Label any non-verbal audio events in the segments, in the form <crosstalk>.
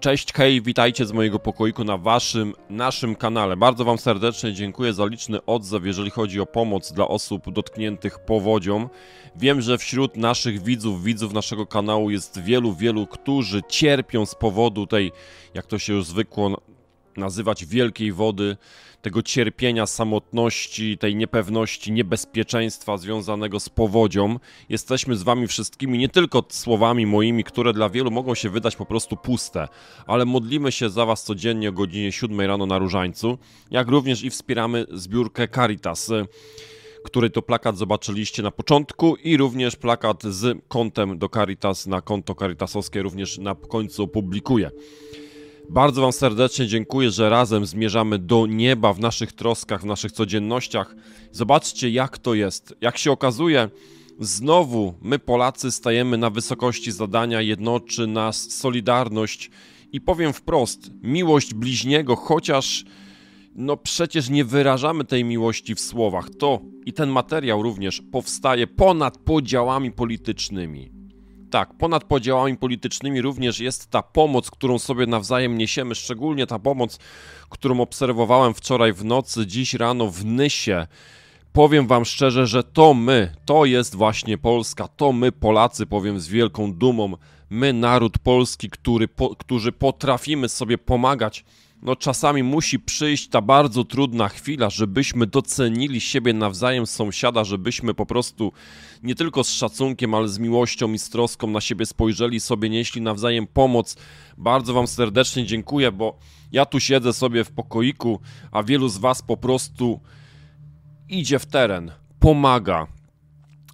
Cześć, hej, witajcie z mojego pokoiku na waszym, naszym kanale. Bardzo wam serdecznie dziękuję za liczny odzew, jeżeli chodzi o pomoc dla osób dotkniętych powodzią. Wiem, że wśród naszych widzów, widzów naszego kanału jest wielu, wielu, którzy cierpią z powodu tej, jak to się już zwykło nazywać wielkiej wody, tego cierpienia samotności, tej niepewności, niebezpieczeństwa związanego z powodzią. Jesteśmy z wami wszystkimi nie tylko słowami moimi, które dla wielu mogą się wydać po prostu puste, ale modlimy się za was codziennie o godzinie 7 rano na Różańcu, jak również i wspieramy zbiórkę Caritas który to plakat zobaczyliście na początku i również plakat z kontem do Caritas na konto Caritasowskie również na końcu opublikuję. Bardzo Wam serdecznie dziękuję, że razem zmierzamy do nieba w naszych troskach, w naszych codziennościach. Zobaczcie, jak to jest. Jak się okazuje, znowu my, Polacy, stajemy na wysokości zadania, jednoczy nas solidarność i powiem wprost, miłość bliźniego, chociaż no przecież nie wyrażamy tej miłości w słowach. To i ten materiał również powstaje ponad podziałami politycznymi. Tak, ponad podziałami politycznymi również jest ta pomoc, którą sobie nawzajem niesiemy, szczególnie ta pomoc, którą obserwowałem wczoraj w nocy, dziś rano w Nysie. Powiem Wam szczerze, że to my, to jest właśnie Polska, to my Polacy, powiem z wielką dumą, my naród polski, który, po, którzy potrafimy sobie pomagać no czasami musi przyjść ta bardzo trudna chwila, żebyśmy docenili siebie nawzajem sąsiada, żebyśmy po prostu nie tylko z szacunkiem, ale z miłością i z troską na siebie spojrzeli, sobie nieśli nawzajem pomoc. Bardzo Wam serdecznie dziękuję, bo ja tu siedzę sobie w pokoiku, a wielu z Was po prostu idzie w teren, pomaga,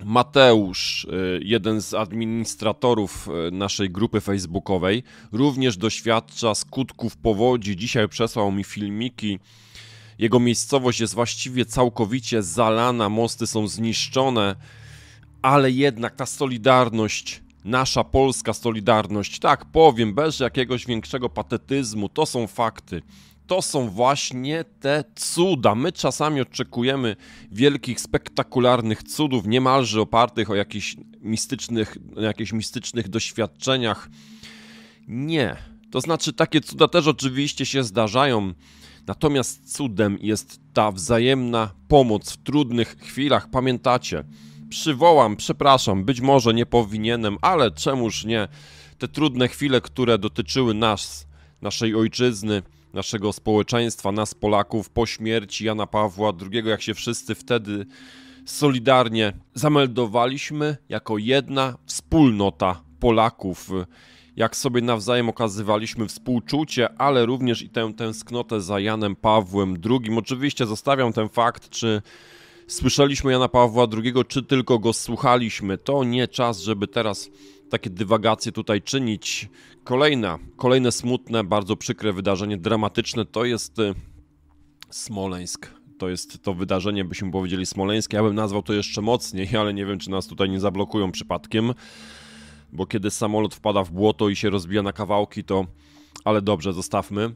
Mateusz, y, jeden z administratorów y, naszej grupy facebookowej, również doświadcza skutków powodzi. Dzisiaj przesłał mi filmiki. Jego miejscowość jest właściwie całkowicie zalana, mosty są zniszczone, ale jednak ta solidarność, nasza polska solidarność, tak powiem, bez jakiegoś większego patetyzmu, to są fakty to są właśnie te cuda. My czasami oczekujemy wielkich, spektakularnych cudów, niemalże opartych o jakichś mistycznych, jakieś mistycznych doświadczeniach. Nie. To znaczy, takie cuda też oczywiście się zdarzają. Natomiast cudem jest ta wzajemna pomoc w trudnych chwilach. Pamiętacie? Przywołam, przepraszam, być może nie powinienem, ale czemuż nie? Te trudne chwile, które dotyczyły nas, naszej ojczyzny, naszego społeczeństwa, nas Polaków po śmierci Jana Pawła II, jak się wszyscy wtedy solidarnie zameldowaliśmy jako jedna wspólnota Polaków. Jak sobie nawzajem okazywaliśmy współczucie, ale również i tę tęsknotę za Janem Pawłem II. Oczywiście zostawiam ten fakt, czy słyszeliśmy Jana Pawła II, czy tylko go słuchaliśmy. To nie czas, żeby teraz takie dywagacje tutaj czynić. Kolejna, kolejne smutne, bardzo przykre wydarzenie, dramatyczne to jest y, Smoleńsk to jest to wydarzenie, byśmy powiedzieli smoleńskie. Ja bym nazwał to jeszcze mocniej, <laughs> ale nie wiem, czy nas tutaj nie zablokują przypadkiem, bo kiedy samolot wpada w błoto i się rozbija na kawałki, to ale dobrze, zostawmy.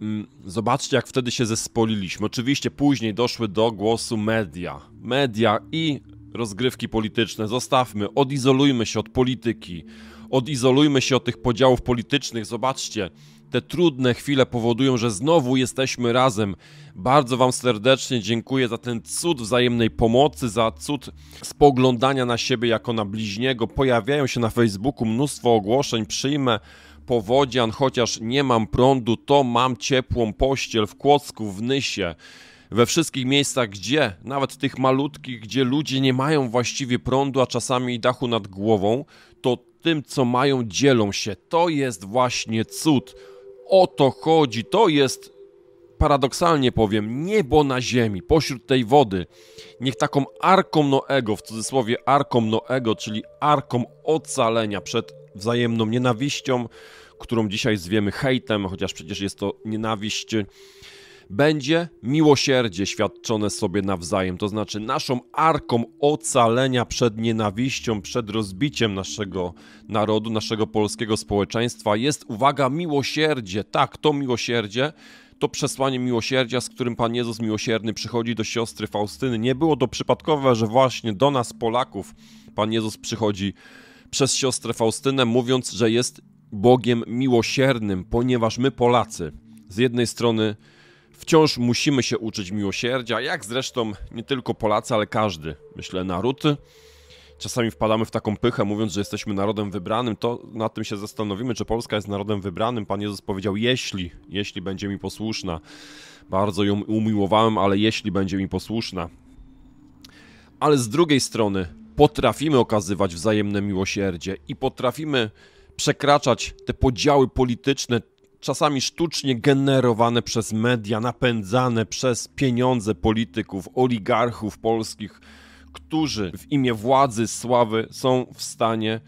Mm, zobaczcie, jak wtedy się zespoliliśmy. Oczywiście później doszły do głosu media. Media i rozgrywki polityczne, zostawmy, odizolujmy się od polityki, odizolujmy się od tych podziałów politycznych. Zobaczcie, te trudne chwile powodują, że znowu jesteśmy razem. Bardzo Wam serdecznie dziękuję za ten cud wzajemnej pomocy, za cud spoglądania na siebie jako na bliźniego. Pojawiają się na Facebooku mnóstwo ogłoszeń, przyjmę powodzian, chociaż nie mam prądu, to mam ciepłą pościel w Kłodzku, w Nysie we wszystkich miejscach, gdzie, nawet tych malutkich, gdzie ludzie nie mają właściwie prądu, a czasami dachu nad głową, to tym, co mają, dzielą się. To jest właśnie cud. O to chodzi. To jest, paradoksalnie powiem, niebo na ziemi, pośród tej wody. Niech taką arką Noego, w cudzysłowie arką Noego, czyli arką ocalenia przed wzajemną nienawiścią, którą dzisiaj zwiemy hejtem, chociaż przecież jest to nienawiść będzie miłosierdzie świadczone sobie nawzajem, to znaczy naszą arką ocalenia przed nienawiścią, przed rozbiciem naszego narodu, naszego polskiego społeczeństwa jest, uwaga, miłosierdzie. Tak, to miłosierdzie, to przesłanie miłosierdzia, z którym Pan Jezus miłosierny przychodzi do siostry Faustyny. Nie było to przypadkowe, że właśnie do nas, Polaków, Pan Jezus przychodzi przez siostrę Faustynę, mówiąc, że jest Bogiem miłosiernym, ponieważ my, Polacy, z jednej strony Wciąż musimy się uczyć miłosierdzia, jak zresztą nie tylko Polacy, ale każdy, myślę, naród. Czasami wpadamy w taką pychę, mówiąc, że jesteśmy narodem wybranym, to nad tym się zastanowimy, czy Polska jest narodem wybranym. Pan Jezus powiedział, jeśli, jeśli będzie mi posłuszna. Bardzo ją umiłowałem, ale jeśli będzie mi posłuszna. Ale z drugiej strony potrafimy okazywać wzajemne miłosierdzie i potrafimy przekraczać te podziały polityczne, czasami sztucznie generowane przez media, napędzane przez pieniądze polityków, oligarchów polskich, którzy w imię władzy, sławy są w stanie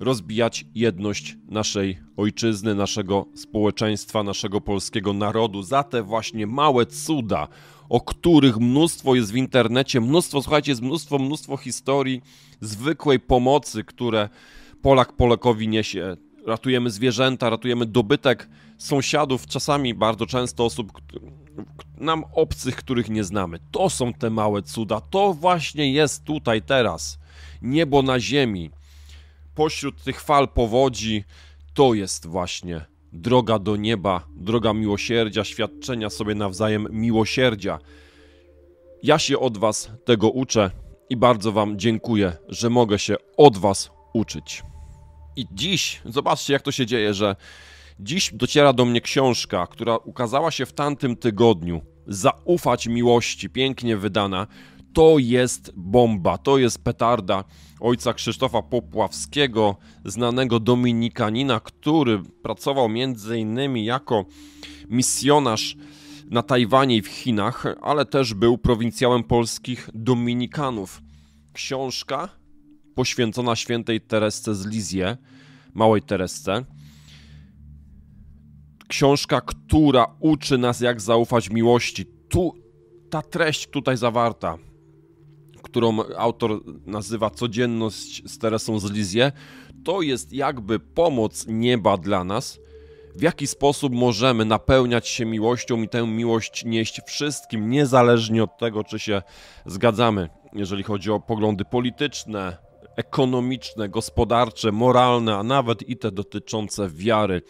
rozbijać jedność naszej ojczyzny, naszego społeczeństwa, naszego polskiego narodu za te właśnie małe cuda, o których mnóstwo jest w internecie, mnóstwo, słuchajcie, jest mnóstwo, mnóstwo historii zwykłej pomocy, które Polak Polakowi niesie. Ratujemy zwierzęta, ratujemy dobytek, sąsiadów, czasami bardzo często osób nam obcych, których nie znamy. To są te małe cuda, to właśnie jest tutaj teraz. Niebo na ziemi, pośród tych fal powodzi, to jest właśnie droga do nieba, droga miłosierdzia, świadczenia sobie nawzajem miłosierdzia. Ja się od Was tego uczę i bardzo Wam dziękuję, że mogę się od Was uczyć. I dziś, zobaczcie, jak to się dzieje, że Dziś dociera do mnie książka, która ukazała się w tamtym tygodniu. Zaufać miłości, pięknie wydana. To jest bomba, to jest petarda ojca Krzysztofa Popławskiego, znanego dominikanina, który pracował między innymi jako misjonarz na Tajwanie i w Chinach, ale też był prowincjałem polskich dominikanów. Książka poświęcona świętej Teresce z Lizie, małej Teresce, książka, która uczy nas, jak zaufać miłości. Tu ta treść tutaj zawarta, którą autor nazywa Codzienność z Teresą z Lizie, to jest jakby pomoc nieba dla nas, w jaki sposób możemy napełniać się miłością i tę miłość nieść wszystkim, niezależnie od tego, czy się zgadzamy, jeżeli chodzi o poglądy polityczne, ekonomiczne, gospodarcze, moralne, a nawet i te dotyczące wiary.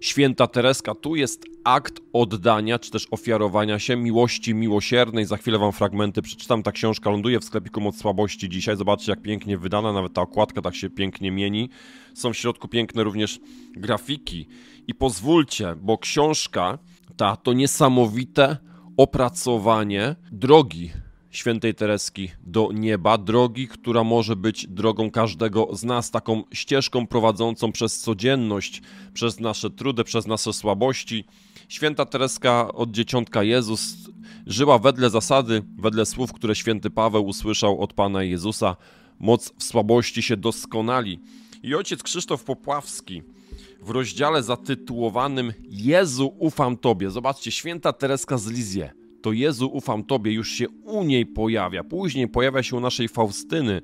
Święta Tereska. Tu jest akt oddania, czy też ofiarowania się miłości miłosiernej. Za chwilę wam fragmenty przeczytam. Ta książka ląduje w sklepiku Moc Słabości dzisiaj. Zobaczcie, jak pięknie wydana, nawet ta okładka tak się pięknie mieni. Są w środku piękne również grafiki. I pozwólcie, bo książka ta to niesamowite opracowanie drogi świętej Tereski do nieba, drogi, która może być drogą każdego z nas, taką ścieżką prowadzącą przez codzienność, przez nasze trudy, przez nasze słabości. Święta Tereska od dzieciątka Jezus żyła wedle zasady, wedle słów, które święty Paweł usłyszał od Pana Jezusa. Moc w słabości się doskonali. I ojciec Krzysztof Popławski w rozdziale zatytułowanym Jezu, ufam Tobie. Zobaczcie, święta Tereska z Lizie to Jezu, ufam Tobie już się u niej pojawia. Później pojawia się u naszej Faustyny.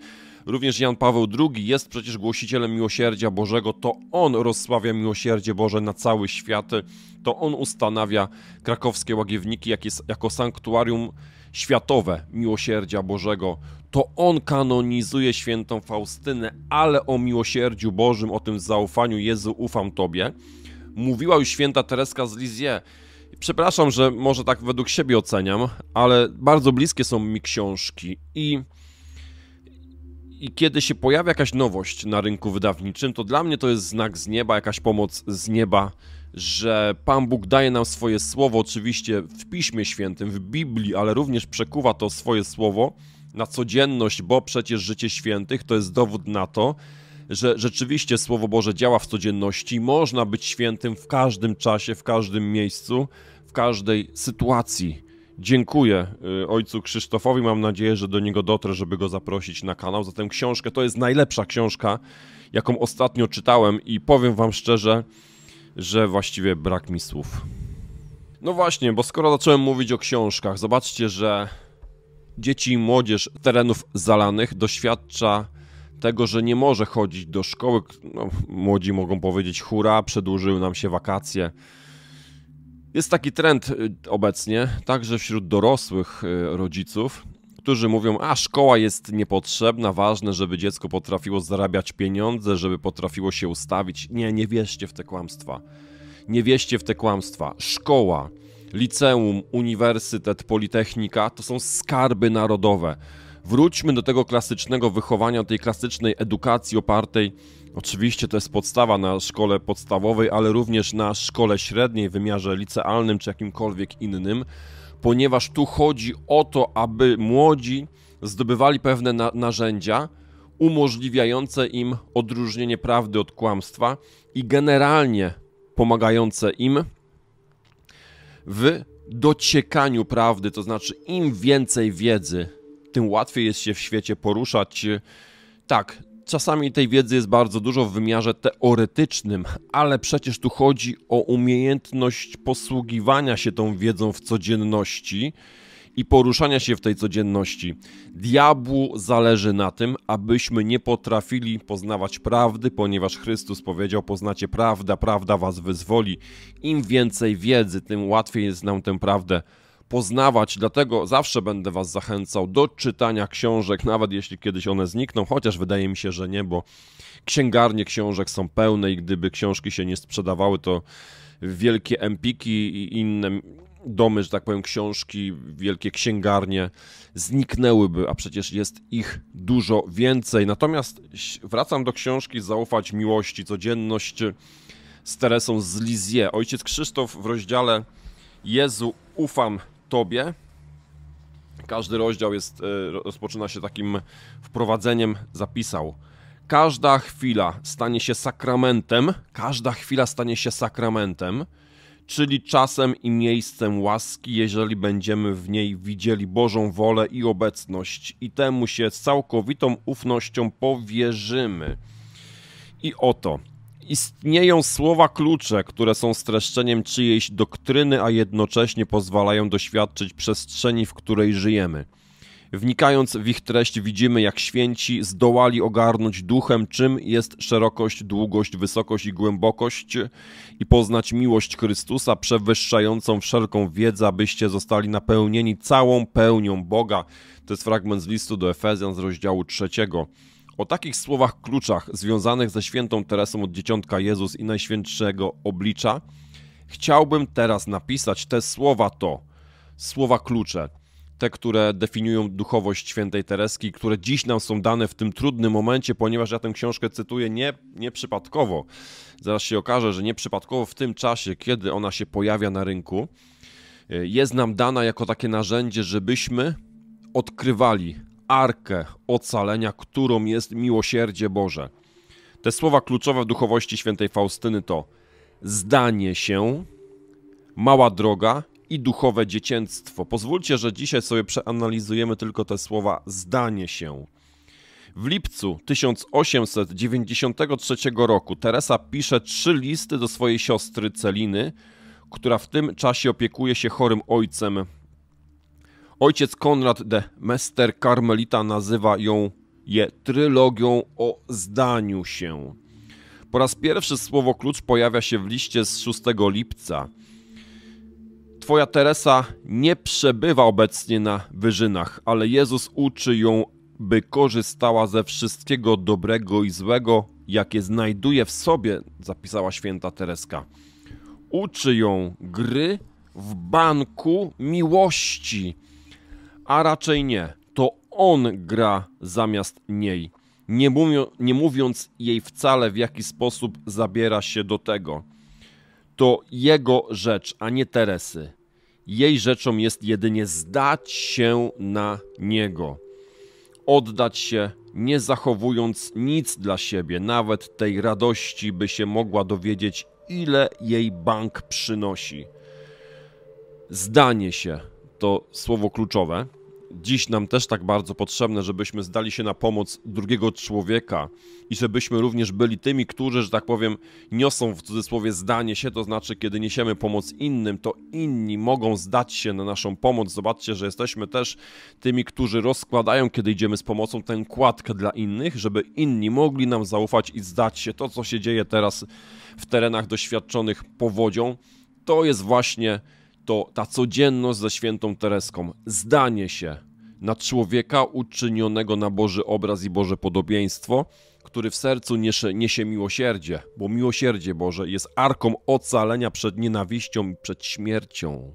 Również Jan Paweł II jest przecież głosicielem miłosierdzia Bożego, to on rozsławia miłosierdzie Boże na cały świat, to on ustanawia krakowskie łagiewniki jako sanktuarium światowe miłosierdzia Bożego. To on kanonizuje świętą Faustynę, ale o miłosierdziu Bożym, o tym zaufaniu Jezu ufam Tobie. Mówiła już święta Tereska z Lizie, Przepraszam, że może tak według siebie oceniam, ale bardzo bliskie są mi książki i i kiedy się pojawia jakaś nowość na rynku wydawniczym, to dla mnie to jest znak z nieba, jakaś pomoc z nieba, że Pan Bóg daje nam swoje słowo, oczywiście w Piśmie Świętym, w Biblii, ale również przekuwa to swoje słowo na codzienność, bo przecież życie świętych to jest dowód na to, że rzeczywiście Słowo Boże działa w codzienności, można być świętym w każdym czasie, w każdym miejscu każdej sytuacji. Dziękuję y, ojcu Krzysztofowi. Mam nadzieję, że do niego dotrę, żeby go zaprosić na kanał. Zatem książkę to jest najlepsza książka, jaką ostatnio czytałem i powiem wam szczerze, że właściwie brak mi słów. No właśnie, bo skoro zacząłem mówić o książkach, zobaczcie, że dzieci i młodzież terenów zalanych doświadcza tego, że nie może chodzić do szkoły. No, młodzi mogą powiedzieć: Hura, przedłużyły nam się wakacje jest taki trend y, obecnie, także wśród dorosłych y, rodziców, którzy mówią, a szkoła jest niepotrzebna, ważne, żeby dziecko potrafiło zarabiać pieniądze, żeby potrafiło się ustawić. Nie, nie wierzcie w te kłamstwa. Nie wierzcie w te kłamstwa. Szkoła, liceum, uniwersytet, politechnika to są skarby narodowe. Wróćmy do tego klasycznego wychowania, tej klasycznej edukacji opartej Oczywiście to jest podstawa na szkole podstawowej, ale również na szkole średniej, wymiarze licealnym czy jakimkolwiek innym, ponieważ tu chodzi o to, aby młodzi zdobywali pewne na narzędzia umożliwiające im odróżnienie prawdy od kłamstwa i generalnie pomagające im w dociekaniu prawdy, to znaczy im więcej wiedzy, tym łatwiej jest się w świecie poruszać. Tak, Czasami tej wiedzy jest bardzo dużo w wymiarze teoretycznym, ale przecież tu chodzi o umiejętność posługiwania się tą wiedzą w codzienności i poruszania się w tej codzienności. Diabłu zależy na tym, abyśmy nie potrafili poznawać prawdy, ponieważ Chrystus powiedział: Poznacie prawdę, prawda was wyzwoli. Im więcej wiedzy, tym łatwiej jest nam tę prawdę poznawać, dlatego zawsze będę Was zachęcał do czytania książek, nawet jeśli kiedyś one znikną, chociaż wydaje mi się, że nie, bo księgarnie książek są pełne i gdyby książki się nie sprzedawały, to wielkie empiki i inne domy, że tak powiem, książki, wielkie księgarnie zniknęłyby, a przecież jest ich dużo więcej. Natomiast wracam do książki Zaufać Miłości, Codzienność z Teresą z Lizie. Ojciec Krzysztof w rozdziale Jezu, ufam tobie. Każdy rozdział jest, e, rozpoczyna się takim wprowadzeniem, zapisał. Każda chwila stanie się sakramentem, każda chwila stanie się sakramentem, czyli czasem i miejscem łaski, jeżeli będziemy w niej widzieli Bożą wolę i obecność, i temu się z całkowitą ufnością powierzymy. I oto, istnieją słowa klucze, które są streszczeniem czyjejś doktryny, a jednocześnie pozwalają doświadczyć przestrzeni, w której żyjemy. Wnikając w ich treść, widzimy, jak święci zdołali ogarnąć duchem, czym jest szerokość, długość, wysokość i głębokość, i poznać miłość Chrystusa przewyższającą wszelką wiedzę, abyście zostali napełnieni całą pełnią Boga. To jest fragment z listu do Efezjan z rozdziału trzeciego. O takich słowach kluczach związanych ze świętą Teresą od Dzieciątka Jezus i Najświętszego Oblicza chciałbym teraz napisać te słowa to, słowa klucze, te, które definiują duchowość świętej Tereski, które dziś nam są dane w tym trudnym momencie, ponieważ ja tę książkę cytuję nie, nie przypadkowo. Zaraz się okaże, że nie przypadkowo w tym czasie, kiedy ona się pojawia na rynku, e, jest nam dana jako takie narzędzie, żebyśmy odkrywali arkę ocalenia, którą jest miłosierdzie Boże. Te słowa kluczowe w duchowości świętej Faustyny to zdanie się, mała droga i duchowe dziecięctwo. Pozwólcie, że dzisiaj sobie przeanalizujemy tylko te słowa zdanie się. W lipcu 1893 roku Teresa pisze trzy listy do swojej siostry Celiny, która w tym czasie opiekuje się chorym ojcem Ojciec Konrad de Mester Karmelita nazywa ją je trylogią o zdaniu się. Po raz pierwszy słowo klucz pojawia się w liście z 6 lipca. Twoja Teresa nie przebywa obecnie na wyżynach, ale Jezus uczy ją, by korzystała ze wszystkiego dobrego i złego, jakie znajduje w sobie, zapisała święta Tereska. Uczy ją gry w banku miłości a raczej nie. To on gra zamiast niej, nie, mówią, nie mówiąc jej wcale w jaki sposób zabiera się do tego. To jego rzecz, a nie Teresy. Jej rzeczą jest jedynie zdać się na niego, oddać się, nie zachowując nic dla siebie, nawet tej radości, by się mogła dowiedzieć, ile jej bank przynosi. Zdanie się, to słowo kluczowe. Dziś nam też tak bardzo potrzebne, żebyśmy zdali się na pomoc drugiego człowieka i żebyśmy również byli tymi, którzy, że tak powiem, niosą w cudzysłowie zdanie się, to znaczy, kiedy niesiemy pomoc innym, to inni mogą zdać się na naszą pomoc. Zobaczcie, że jesteśmy też tymi, którzy rozkładają, kiedy idziemy z pomocą, tę kładkę dla innych, żeby inni mogli nam zaufać i zdać się to, co się dzieje teraz w terenach doświadczonych powodzią. To jest właśnie to ta codzienność ze świętą Tereską, zdanie się na człowieka uczynionego na Boży obraz i Boże podobieństwo, który w sercu niesie, niesie miłosierdzie, bo miłosierdzie Boże jest arką ocalenia przed nienawiścią i przed śmiercią.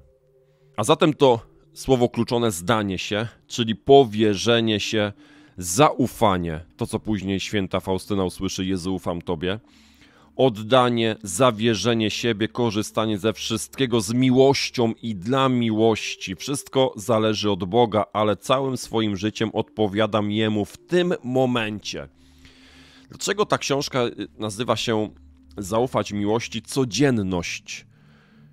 A zatem to słowo kluczone zdanie się, czyli powierzenie się, zaufanie, to co później święta Faustyna usłyszy, Jezu ufam Tobie, oddanie, zawierzenie siebie, korzystanie ze wszystkiego z miłością i dla miłości. Wszystko zależy od Boga, ale całym swoim życiem odpowiadam Jemu w tym momencie. Dlaczego ta książka y, nazywa się Zaufać miłości codzienność?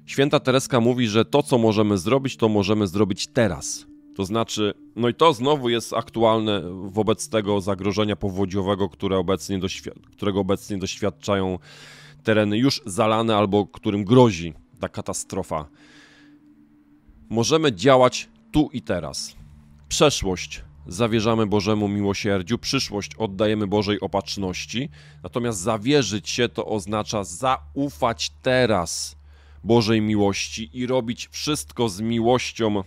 Święta Tereska mówi, że to, co możemy zrobić, to możemy zrobić teraz. To znaczy, no i to znowu jest aktualne wobec tego zagrożenia powodziowego, które obecnie którego obecnie doświadczają tereny już zalane albo którym grozi ta katastrofa. Możemy działać tu i teraz. Przeszłość zawierzamy Bożemu miłosierdziu, przyszłość oddajemy Bożej opatrzności, natomiast zawierzyć się to oznacza zaufać teraz Bożej miłości i robić wszystko z miłością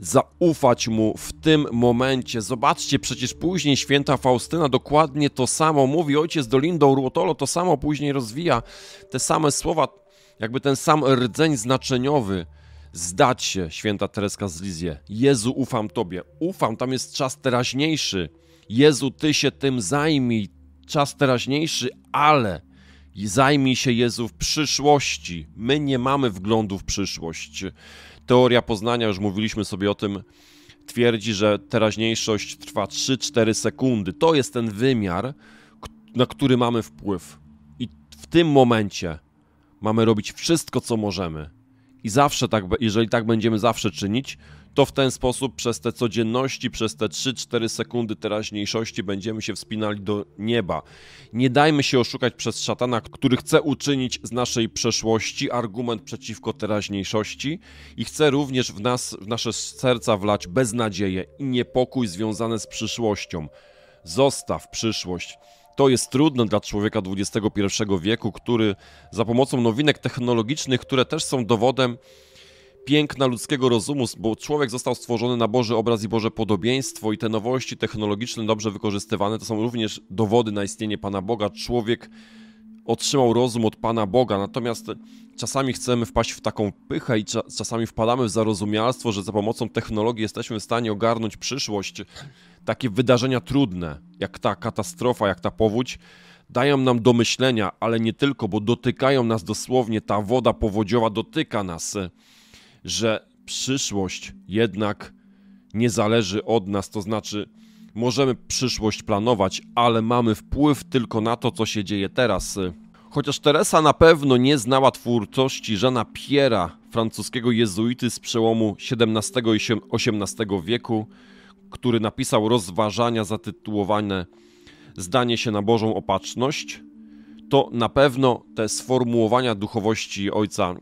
zaufać mu w tym momencie. Zobaczcie, przecież później święta Faustyna dokładnie to samo mówi. Ojciec Dolindo Ruotolo to samo później rozwija. Te same słowa, jakby ten sam rdzeń znaczeniowy. Zdać się, święta Tereska z Lizie. Jezu, ufam Tobie. Ufam, tam jest czas teraźniejszy. Jezu, Ty się tym zajmij. Czas teraźniejszy, ale zajmij się Jezu w przyszłości. My nie mamy wglądu w przyszłość. Teoria poznania, już mówiliśmy sobie o tym, twierdzi, że teraźniejszość trwa 3-4 sekundy. To jest ten wymiar, na który mamy wpływ. I w tym momencie mamy robić wszystko, co możemy. I zawsze tak, jeżeli tak będziemy zawsze czynić, to w ten sposób przez te codzienności, przez te 3-4 sekundy teraźniejszości będziemy się wspinali do nieba. Nie dajmy się oszukać przez szatana, który chce uczynić z naszej przeszłości argument przeciwko teraźniejszości i chce również w nas, w nasze serca wlać beznadzieję i niepokój związany z przyszłością. Zostaw przyszłość. To jest trudne dla człowieka XXI wieku, który za pomocą nowinek technologicznych, które też są dowodem piękna ludzkiego rozumu, bo człowiek został stworzony na Boży obraz i Boże podobieństwo i te nowości technologiczne dobrze wykorzystywane to są również dowody na istnienie Pana Boga. Człowiek otrzymał rozum od Pana Boga, natomiast czasami chcemy wpaść w taką pychę i czasami wpadamy w zarozumialstwo, że za pomocą technologii jesteśmy w stanie ogarnąć przyszłość. Takie wydarzenia trudne, jak ta katastrofa, jak ta powódź, dają nam do myślenia, ale nie tylko, bo dotykają nas dosłownie, ta woda powodziowa dotyka nas że przyszłość jednak nie zależy od nas, to znaczy możemy przyszłość planować, ale mamy wpływ tylko na to, co się dzieje teraz. Chociaż Teresa na pewno nie znała twórczości Jeana Piera, francuskiego jezuity z przełomu XVII i XVIII wieku, który napisał rozważania zatytułowane Zdanie się na Bożą Opatrzność, to na pewno te sformułowania duchowości ojca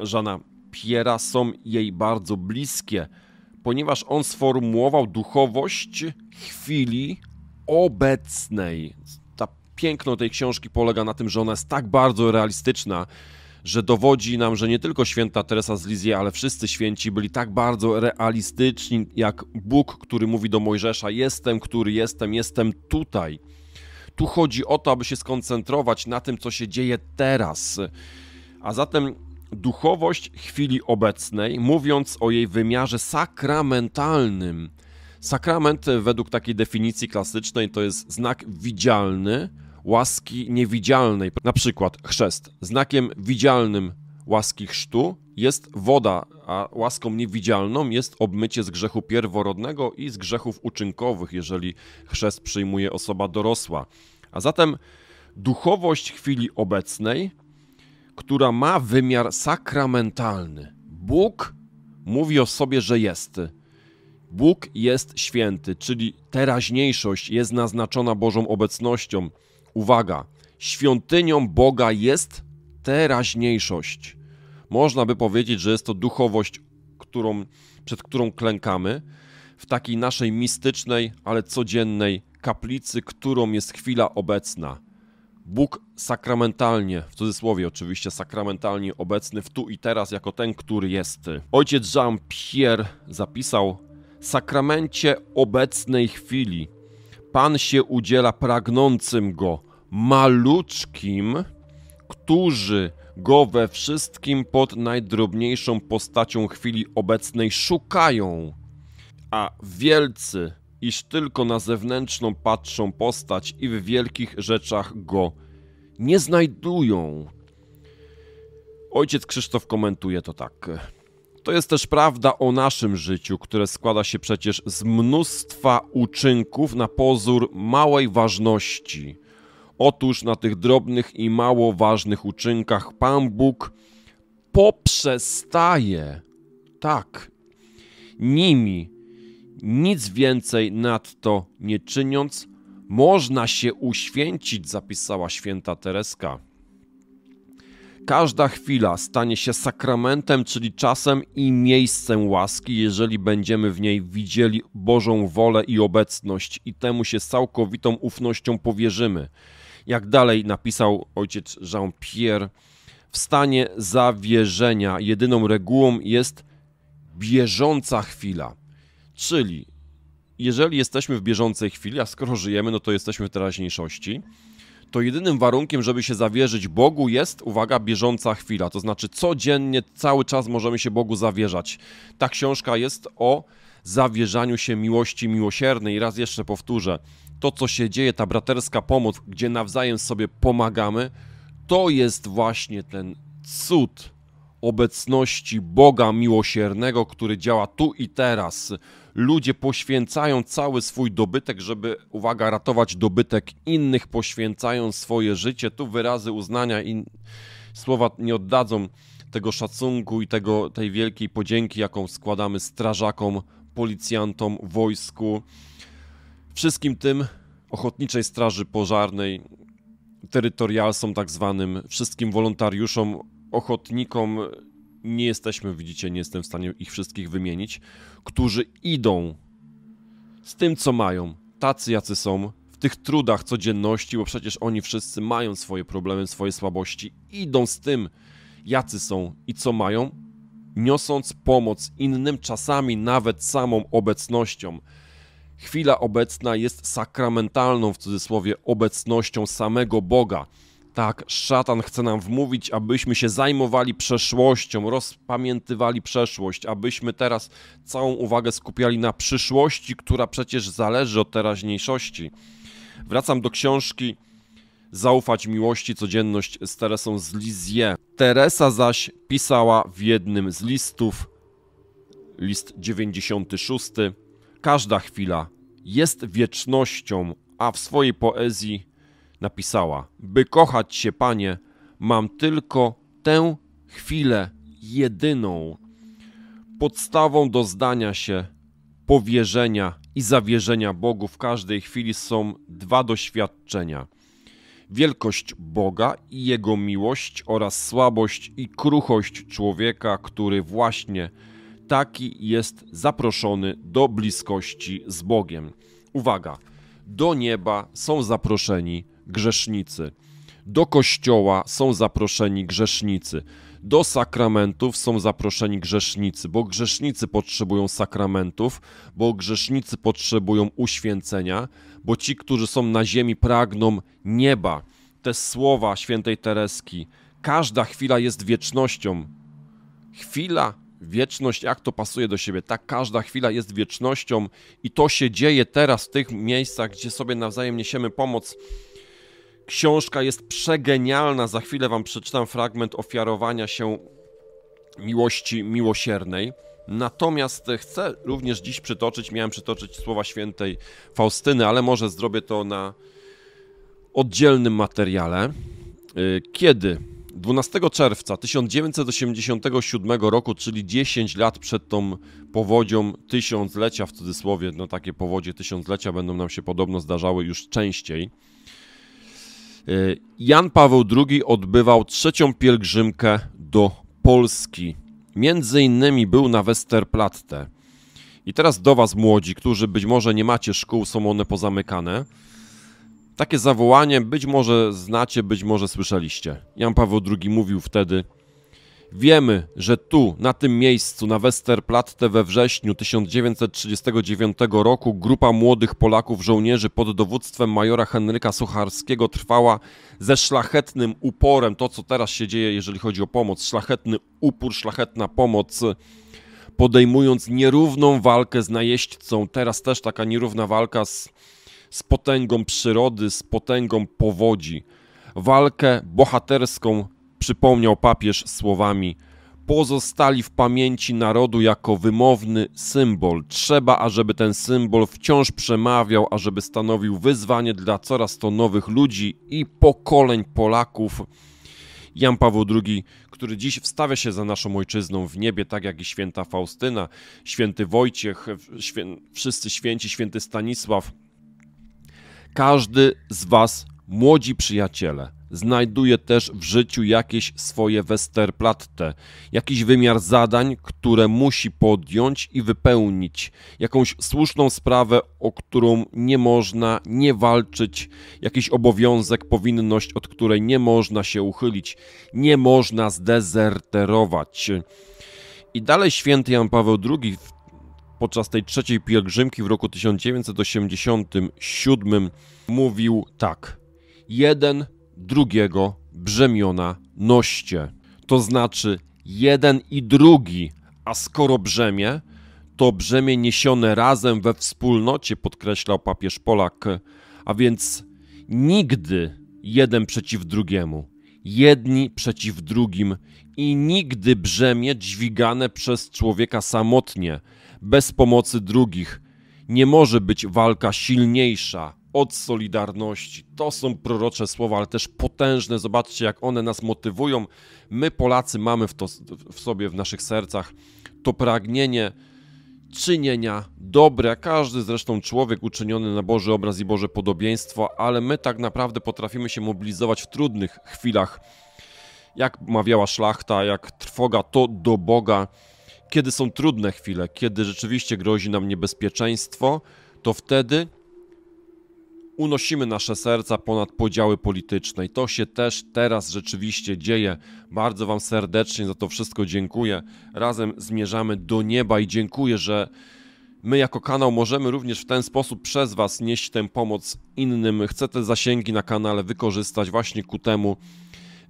Żana Piera są jej bardzo bliskie, ponieważ on sformułował duchowość chwili obecnej. Ta piękno tej książki polega na tym, że ona jest tak bardzo realistyczna, że dowodzi nam, że nie tylko święta Teresa z Lizji, ale wszyscy święci byli tak bardzo realistyczni, jak Bóg, który mówi do Mojżesza: Jestem, który jestem, jestem tutaj. Tu chodzi o to, aby się skoncentrować na tym, co się dzieje teraz. A zatem duchowość chwili obecnej, mówiąc o jej wymiarze sakramentalnym. Sakrament, e, według takiej definicji klasycznej, to jest znak widzialny łaski niewidzialnej, na przykład chrzest. Znakiem widzialnym łaski chrztu jest woda, a łaską niewidzialną jest obmycie z grzechu pierworodnego i z grzechów uczynkowych, jeżeli chrzest przyjmuje osoba dorosła. A zatem duchowość chwili obecnej która ma wymiar sakramentalny. Bóg mówi o sobie, że jest. Bóg jest święty, czyli teraźniejszość jest naznaczona Bożą obecnością. Uwaga, świątynią Boga jest teraźniejszość. Można by powiedzieć, że jest to duchowość, którą, przed którą klękamy, w takiej naszej mistycznej, ale codziennej kaplicy, którą jest chwila obecna. Bóg sakramentalnie, w cudzysłowie oczywiście, sakramentalnie obecny w tu i teraz jako ten, który jest. Ojciec Jean-Pierre zapisał: Sakramencie obecnej chwili Pan się udziela pragnącym go, maluczkim, którzy go we wszystkim pod najdrobniejszą postacią chwili obecnej szukają, a wielcy iż tylko na zewnętrzną patrzą postać i w wielkich rzeczach go nie znajdują. Ojciec Krzysztof komentuje to tak. To jest też prawda o naszym życiu, które składa się przecież z mnóstwa uczynków na pozór małej ważności. Otóż na tych drobnych i mało ważnych uczynkach Pan Bóg poprzestaje, tak, nimi nic więcej nad to nie czyniąc, można się uświęcić, zapisała święta Tereska. Każda chwila stanie się sakramentem, czyli czasem i miejscem łaski, jeżeli będziemy w niej widzieli Bożą wolę i obecność i temu się całkowitą ufnością powierzymy. Jak dalej napisał ojciec Jean-Pierre, w stanie zawierzenia jedyną regułą jest bieżąca chwila. Czyli jeżeli jesteśmy w bieżącej chwili, a skoro żyjemy, no to jesteśmy w teraźniejszości, to jedynym warunkiem, żeby się zawierzyć Bogu jest, uwaga, bieżąca chwila. To znaczy codziennie, cały czas możemy się Bogu zawierzać. Ta książka jest o zawierzaniu się miłości miłosiernej. I raz jeszcze powtórzę, to co się dzieje, ta braterska pomoc, gdzie nawzajem sobie pomagamy, to jest właśnie ten cud obecności Boga miłosiernego, który działa tu i teraz, ludzie poświęcają cały swój dobytek, żeby, uwaga, ratować dobytek innych, poświęcają swoje życie. Tu wyrazy uznania i słowa nie oddadzą tego szacunku i tego, tej wielkiej podzięki, jaką składamy strażakom, policjantom, wojsku, wszystkim tym ochotniczej straży pożarnej, terytorialsom tak zwanym, wszystkim wolontariuszom, ochotnikom nie jesteśmy, widzicie, nie jestem w stanie ich wszystkich wymienić, którzy idą z tym, co mają, tacy jacy są, w tych trudach codzienności, bo przecież oni wszyscy mają swoje problemy, swoje słabości, idą z tym, jacy są i co mają, niosąc pomoc innym, czasami nawet samą obecnością. Chwila obecna jest sakramentalną w cudzysłowie obecnością samego Boga tak, szatan chce nam wmówić, abyśmy się zajmowali przeszłością, rozpamiętywali przeszłość, abyśmy teraz całą uwagę skupiali na przyszłości, która przecież zależy od teraźniejszości. Wracam do książki Zaufać miłości, codzienność z Teresą z Lizie. Teresa zaś pisała w jednym z listów, list 96, każda chwila jest wiecznością, a w swojej poezji napisała: By kochać się, panie, mam tylko tę chwilę jedyną. Podstawą do zdania się, powierzenia i zawierzenia Bogu w każdej chwili są dwa doświadczenia: wielkość Boga i Jego miłość oraz słabość i kruchość człowieka, który właśnie taki jest zaproszony do bliskości z Bogiem. Uwaga! Do nieba są zaproszeni grzesznicy. Do kościoła są zaproszeni grzesznicy. Do sakramentów są zaproszeni grzesznicy, bo grzesznicy potrzebują sakramentów, bo grzesznicy potrzebują uświęcenia, bo ci, którzy są na ziemi, pragną nieba. Te słowa świętej Tereski. Każda chwila jest wiecznością. Chwila, wieczność, jak to pasuje do siebie. Tak, każda chwila jest wiecznością i to się dzieje teraz w tych miejscach, gdzie sobie nawzajem niesiemy pomoc Książka jest przegenialna. Za chwilę wam przeczytam fragment ofiarowania się miłości miłosiernej. Natomiast chcę również dziś przytoczyć, miałem przytoczyć słowa świętej Faustyny, ale może zrobię to na oddzielnym materiale. Y, kiedy 12 czerwca 1987 roku, czyli 10 lat przed tą powodzią tysiąclecia, w cudzysłowie, no takie powodzie tysiąclecia będą nam się podobno zdarzały już częściej, Y, Jan Paweł II odbywał trzecią pielgrzymkę do Polski. Między innymi był na Westerplatte. I teraz do Was, młodzi, którzy być może nie macie szkół, są one pozamykane. Takie zawołanie być może znacie, być może słyszeliście. Jan Paweł II mówił wtedy: Wiemy, że tu, na tym miejscu, na Westerplatte we wrześniu 1939 roku, grupa młodych Polaków żołnierzy pod dowództwem majora Henryka Sucharskiego trwała ze szlachetnym uporem, to co teraz się dzieje, jeżeli chodzi o pomoc, szlachetny upór, szlachetna pomoc, podejmując nierówną walkę z najeźdźcą. Teraz też taka nierówna walka z, z potęgą przyrody, z potęgą powodzi. Walkę bohaterską przypomniał papież słowami: Pozostali w pamięci narodu jako wymowny symbol. Trzeba, ażeby ten symbol wciąż przemawiał, ażeby stanowił wyzwanie dla coraz to nowych ludzi i pokoleń Polaków. Jan Paweł II, który dziś wstawia się za naszą ojczyzną w niebie, tak jak i święta Faustyna, święty Wojciech, świę... wszyscy święci, święty Stanisław. Każdy z Was, młodzi przyjaciele, znajduje też w życiu jakieś swoje Westerplatte, jakiś wymiar zadań, które musi podjąć i wypełnić, jakąś słuszną sprawę, o którą nie można nie walczyć, jakiś obowiązek, powinność, od której nie można się uchylić, nie można zdezerterować. I dalej święty Jan Paweł II podczas tej trzeciej pielgrzymki w roku 1987 mówił tak: Jeden drugiego brzemiona noście. To znaczy jeden i drugi, a skoro brzemię, to brzemię niesione razem we wspólnocie, podkreślał papież Polak, a więc nigdy jeden przeciw drugiemu, jedni przeciw drugim i nigdy brzemię dźwigane przez człowieka samotnie, bez pomocy drugich. Nie może być walka silniejsza, od Solidarności. To są prorocze słowa, ale też potężne. Zobaczcie, jak one nas motywują. My, Polacy, mamy w, to, w sobie, w naszych sercach to pragnienie czynienia dobre. Każdy zresztą człowiek uczyniony na Boży obraz i Boże podobieństwo, ale my tak naprawdę potrafimy się mobilizować w trudnych chwilach. Jak mawiała szlachta, jak trwoga to do Boga. Kiedy są trudne chwile, kiedy rzeczywiście grozi nam niebezpieczeństwo, to wtedy unosimy nasze serca ponad podziały polityczne i to się też teraz rzeczywiście dzieje. Bardzo Wam serdecznie za to wszystko dziękuję. Razem zmierzamy do nieba i dziękuję, że my jako kanał możemy również w ten sposób przez Was nieść tę pomoc innym. Chcę te zasięgi na kanale wykorzystać właśnie ku temu,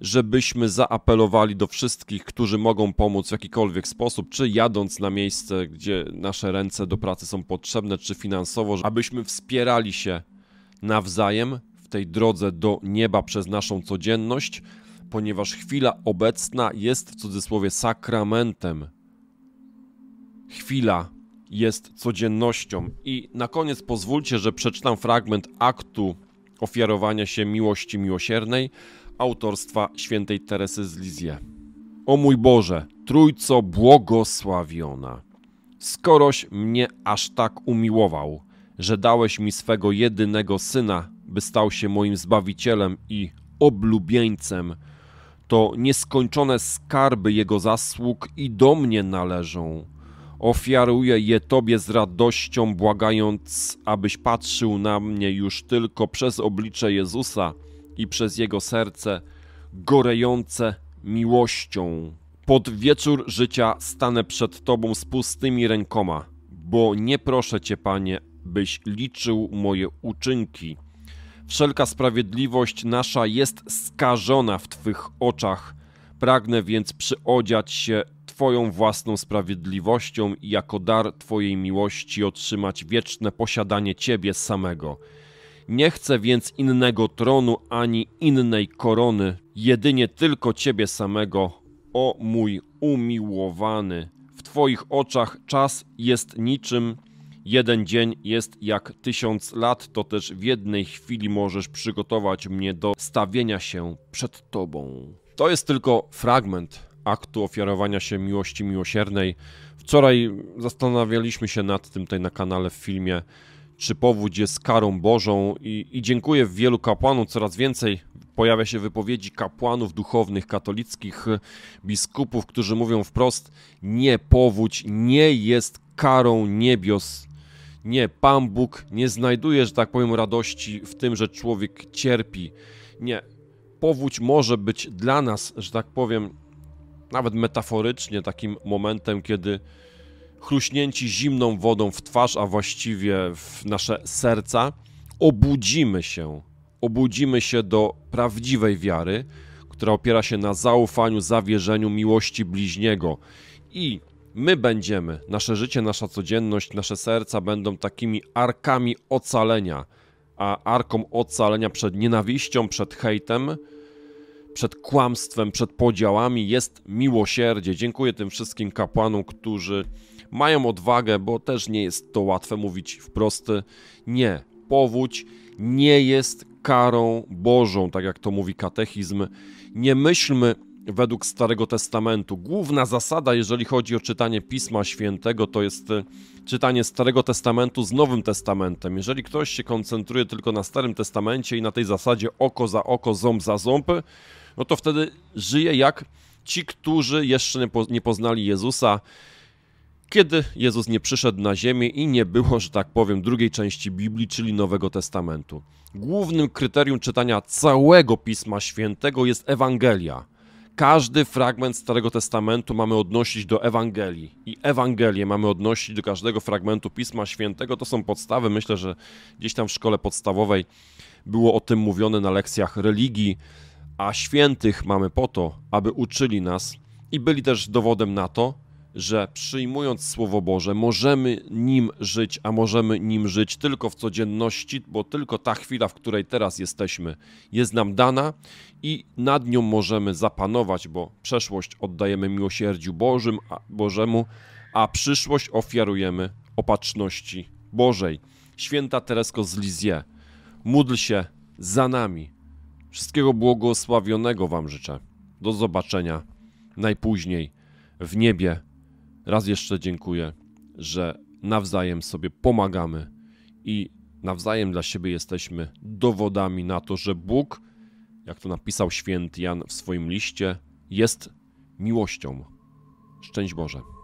żebyśmy zaapelowali do wszystkich, którzy mogą pomóc w jakikolwiek sposób, czy jadąc na miejsce, gdzie nasze ręce do pracy są potrzebne, czy finansowo, abyśmy wspierali się nawzajem w tej drodze do nieba przez naszą codzienność, ponieważ chwila obecna jest w cudzysłowie sakramentem. Chwila jest codziennością. I na koniec pozwólcie, że przeczytam fragment aktu ofiarowania się miłości miłosiernej autorstwa świętej Teresy z Lizie. O mój Boże, Trójco błogosławiona, skoroś mnie aż tak umiłował – że dałeś mi swego jedynego syna, by stał się moim zbawicielem i oblubieńcem, to nieskończone skarby jego zasług i do mnie należą. Ofiaruję je Tobie z radością, błagając, abyś patrzył na mnie już tylko przez oblicze Jezusa i przez jego serce gorejące miłością. Pod wieczór życia stanę przed Tobą z pustymi rękoma, bo nie proszę Cię, Panie, byś liczył moje uczynki. Wszelka sprawiedliwość nasza jest skażona w Twych oczach. Pragnę więc przyodziać się Twoją własną sprawiedliwością i jako dar Twojej miłości otrzymać wieczne posiadanie Ciebie samego. Nie chcę więc innego tronu ani innej korony, jedynie tylko Ciebie samego, o mój umiłowany. W Twoich oczach czas jest niczym, Jeden dzień jest jak tysiąc lat, to też w jednej chwili możesz przygotować mnie do stawienia się przed Tobą. To jest tylko fragment aktu ofiarowania się miłości miłosiernej. Wczoraj zastanawialiśmy się nad tym tutaj na kanale w filmie, czy powódź jest karą Bożą i, i dziękuję wielu kapłanom, coraz więcej pojawia się wypowiedzi kapłanów duchownych, katolickich, biskupów, którzy mówią wprost, nie, powódź nie jest karą niebios, nie, Pan Bóg nie znajduje, że tak powiem, radości w tym, że człowiek cierpi. Nie. Powódź może być dla nas, że tak powiem, nawet metaforycznie takim momentem, kiedy chruśnięci zimną wodą w twarz, a właściwie w nasze serca, obudzimy się. Obudzimy się do prawdziwej wiary, która opiera się na zaufaniu, zawierzeniu miłości bliźniego. I my będziemy, nasze życie, nasza codzienność, nasze serca będą takimi arkami ocalenia, a arką ocalenia przed nienawiścią, przed hejtem, przed kłamstwem, przed podziałami jest miłosierdzie. Dziękuję tym wszystkim kapłanom, którzy mają odwagę, bo też nie jest to łatwe mówić wprost nie. Powódź nie jest karą Bożą, tak jak to mówi katechizm. Nie myślmy według Starego Testamentu. Główna zasada, jeżeli chodzi o czytanie Pisma Świętego, to jest e, czytanie Starego Testamentu z Nowym Testamentem. Jeżeli ktoś się koncentruje tylko na Starym Testamencie i na tej zasadzie oko za oko, ząb za ząb, no to wtedy żyje jak ci, którzy jeszcze nie poznali Jezusa, kiedy Jezus nie przyszedł na ziemię i nie było, że tak powiem, drugiej części Biblii, czyli Nowego Testamentu. Głównym kryterium czytania całego Pisma Świętego jest Ewangelia każdy fragment Starego Testamentu mamy odnosić do Ewangelii i Ewangelię mamy odnosić do każdego fragmentu Pisma Świętego. To są podstawy, myślę, że gdzieś tam w szkole podstawowej było o tym mówione na lekcjach religii, a świętych mamy po to, aby uczyli nas i byli też dowodem na to, że przyjmując Słowo Boże, możemy nim żyć, a możemy nim żyć tylko w codzienności, bo tylko ta chwila, w której teraz jesteśmy, jest nam dana i nad nią możemy zapanować, bo przeszłość oddajemy miłosierdziu Bożym, a Bożemu, a przyszłość ofiarujemy opatrzności Bożej. Święta Teresko z Lizie, módl się za nami. Wszystkiego błogosławionego Wam życzę. Do zobaczenia najpóźniej w niebie Raz jeszcze dziękuję, że nawzajem sobie pomagamy i nawzajem dla siebie jesteśmy dowodami na to, że Bóg, jak to napisał święty Jan w swoim liście, jest miłością. Szczęść Boże.